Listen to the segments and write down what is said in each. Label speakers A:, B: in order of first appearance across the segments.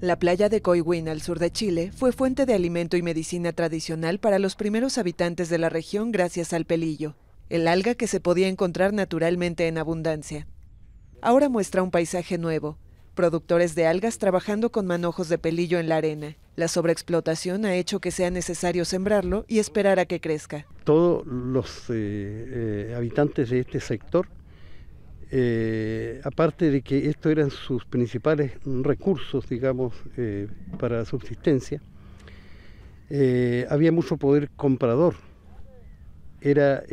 A: La playa de Coihuín, al sur de Chile, fue fuente de alimento y medicina tradicional para los primeros habitantes de la región gracias al pelillo, el alga que se podía encontrar naturalmente en abundancia. Ahora muestra un paisaje nuevo, productores de algas trabajando con manojos de pelillo en la arena. La sobreexplotación ha hecho que sea necesario sembrarlo y esperar a que crezca.
B: Todos los eh, eh, habitantes de este sector eh, aparte de que estos eran sus principales recursos, digamos, eh, para subsistencia, eh, había mucho poder comprador. Era,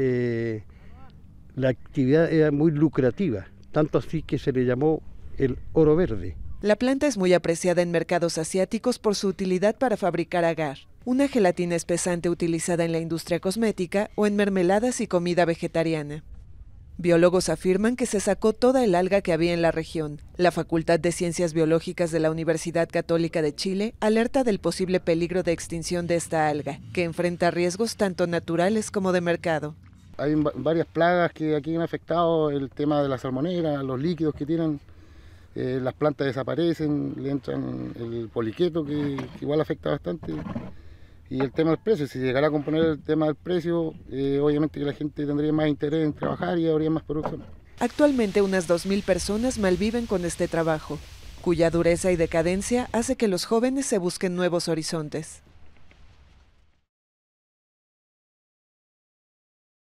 B: la actividad era muy lucrativa, tanto así que se le llamó el oro verde.
A: La planta es muy apreciada en mercados asiáticos por su utilidad para fabricar agar, una gelatina espesante utilizada en la industria cosmética o en mermeladas y comida vegetariana. Biólogos afirman que se sacó toda el alga que había en la región. La Facultad de Ciencias Biológicas de la Universidad Católica de Chile alerta del posible peligro de extinción de esta alga, que enfrenta riesgos tanto naturales como de mercado.
C: Hay varias plagas que aquí han afectado, el tema de la salmonera, los líquidos que tienen, eh, las plantas desaparecen, le entran el poliqueto que igual afecta bastante. Y el tema del precio, si llegara a componer el tema del precio, eh, obviamente que la gente tendría más interés en trabajar y habría más producción. Actualmente unas 2.000 personas malviven con este trabajo, cuya
A: dureza y decadencia hace que los jóvenes se busquen nuevos horizontes.